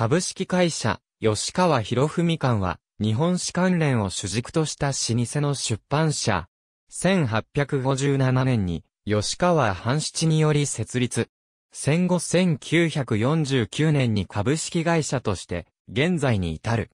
株式会社、吉川博文館は、日本史関連を主軸とした老舗の出版社。1857年に、吉川半七により設立。戦後1949年に株式会社として、現在に至る。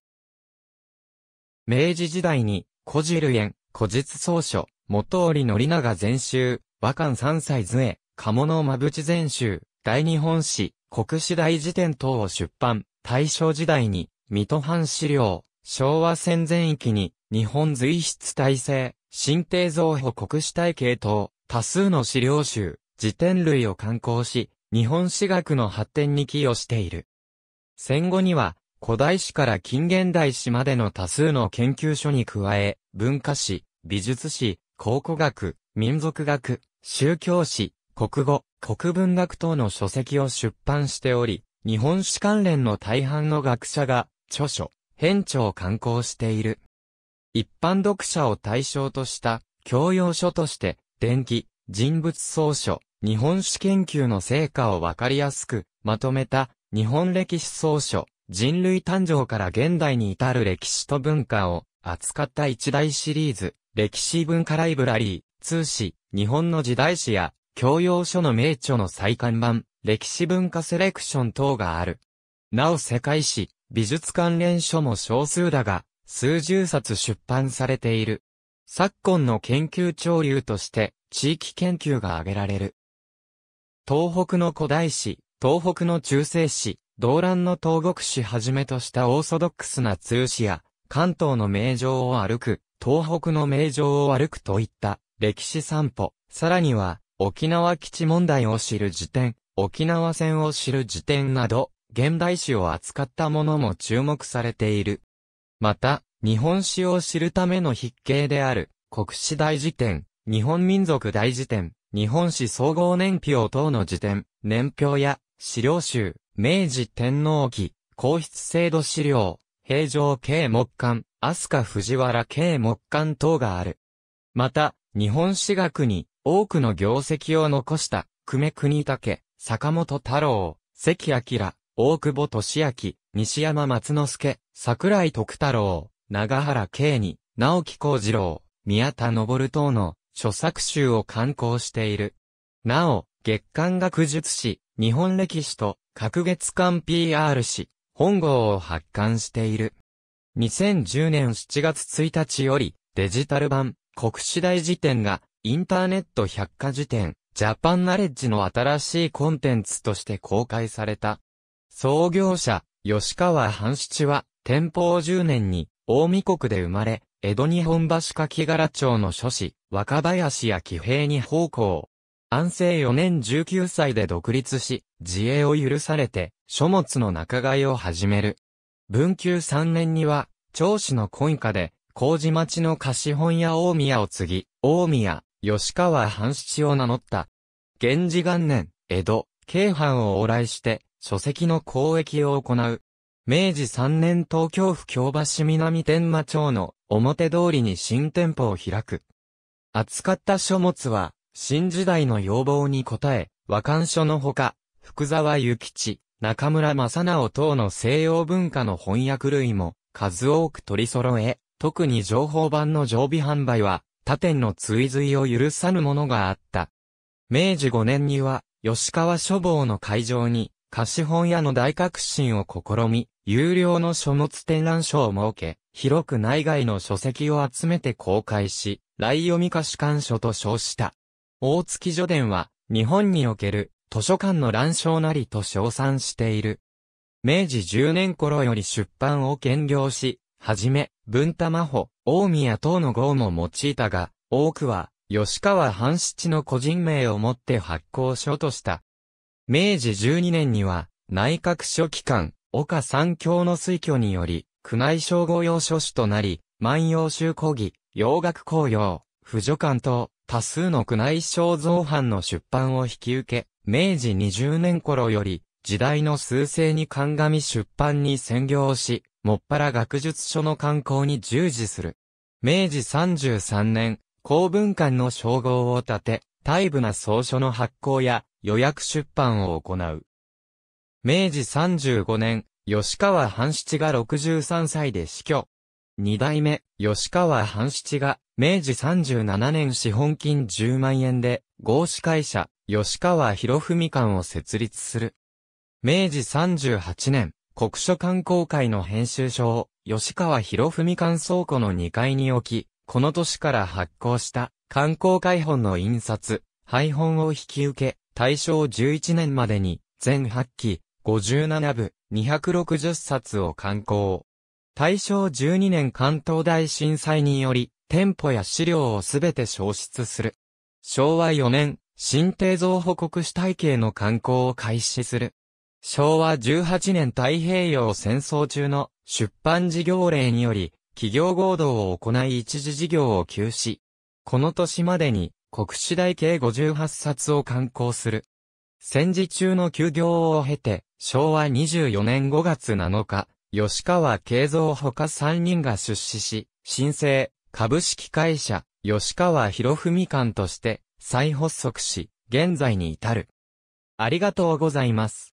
明治時代に、古汁園、古実草書、元織宣長全集、和漢三歳図絵、鴨の間淵全集、大日本史、国史大辞典等を出版、大正時代に、水戸藩資料、昭和戦前域に、日本随筆体制、新帝造保国史体系等、多数の資料集、辞典類を刊行し、日本史学の発展に寄与している。戦後には、古代史から近現代史までの多数の研究所に加え、文化史、美術史、考古学、民族学、宗教史、国語、国文学等の書籍を出版しており、日本史関連の大半の学者が、著書、編著を刊行している。一般読者を対象とした教養書として、伝記、人物総書、日本史研究の成果をわかりやすくまとめた日本歴史総書、人類誕生から現代に至る歴史と文化を扱った一大シリーズ、歴史文化ライブラリー、通史、日本の時代史や、教養書の名著の再刊版、歴史文化セレクション等がある。なお世界史、美術関連書も少数だが、数十冊出版されている。昨今の研究潮流として、地域研究が挙げられる。東北の古代史、東北の中世史、動乱の東国史はじめとしたオーソドックスな通史や、関東の名城を歩く、東北の名城を歩くといった歴史散歩、さらには沖縄基地問題を知る辞典、沖縄戦を知る辞典など、現代史を扱ったものも注目されている。また、日本史を知るための筆形である、国史大辞典、日本民族大辞典、日本史総合年表等の辞典、年表や、資料集、明治天皇記、皇室制度資料、平城系木簡、飛鳥藤原系木簡等がある。また、日本史学に多くの業績を残した、久米国武、坂本太郎、関明、大久保俊明、西山松之助、桜井徳太郎、長原慶に、直木幸次郎、宮田昇等の著作集を刊行している。なお、月刊学術誌、日本歴史と、各月刊 PR 誌、本号を発刊している。2010年7月1日より、デジタル版、国史大辞典が、インターネット百科辞典、ジャパンナレッジの新しいコンテンツとして公開された。創業者、吉川半七は、天保10年に、大見国で生まれ、江戸日本橋柿柄町の諸子、若林や騎兵に奉公。安政4年19歳で独立し、自衛を許されて、書物の仲買いを始める。文久3年には、長子の婚家で、麹町の貸本屋大宮を継ぎ、大宮、吉川藩七を名乗った。源氏元年、江戸、京藩を往来して、書籍の交易を行う。明治3年東京府京橋南天馬町の表通りに新店舗を開く。扱った書物は、新時代の要望に応え、和漢書のほか、福沢諭吉、中村正直等の西洋文化の翻訳類も数多く取り揃え、特に情報版の常備販売は他店の追随を許さぬものがあった。明治5年には、吉川書房の会場に、貸本屋の大革新を試み、有料の書物展覧書を設け、広く内外の書籍を集めて公開し、来読み貸し館書と称した。大月書伝は、日本における図書館の乱章なりと称賛している。明治10年頃より出版を兼業し、はじめ、文太真帆、大宮等の号も用いたが、多くは、吉川半七の個人名をもって発行書とした。明治12年には、内閣書記官、岡三教の推挙により、宮内省御用書士となり、万葉集講義、洋楽公用、婦女館等、多数の宮内省造版の出版を引き受け、明治20年頃より、時代の趨勢に鑑み出版に専業し、もっぱら学術書の刊行に従事する。明治33年、公文館の称号を立て、大部な草書の発行や予約出版を行う。明治35年、吉川半七が63歳で死去。二代目、吉川半七が、明治37年資本金10万円で、合資会社、吉川博文館を設立する。明治38年、国書観光会の編集書を吉川博文館倉庫の2階に置き、この年から発行した観光会本の印刷、配本を引き受け、大正11年までに全8期、57部、260冊を刊行。大正12年関東大震災により、店舗や資料をすべて消失する。昭和4年、新定蔵保国主体系の刊行を開始する。昭和18年太平洋戦争中の出版事業令により、企業合同を行い一時事業を休止。この年までに国史大計58冊を刊行する。戦時中の休業を経て、昭和24年5月7日、吉川慶三ほか3人が出資し、新生、株式会社、吉川博文館として、再発足し、現在に至る。ありがとうございます。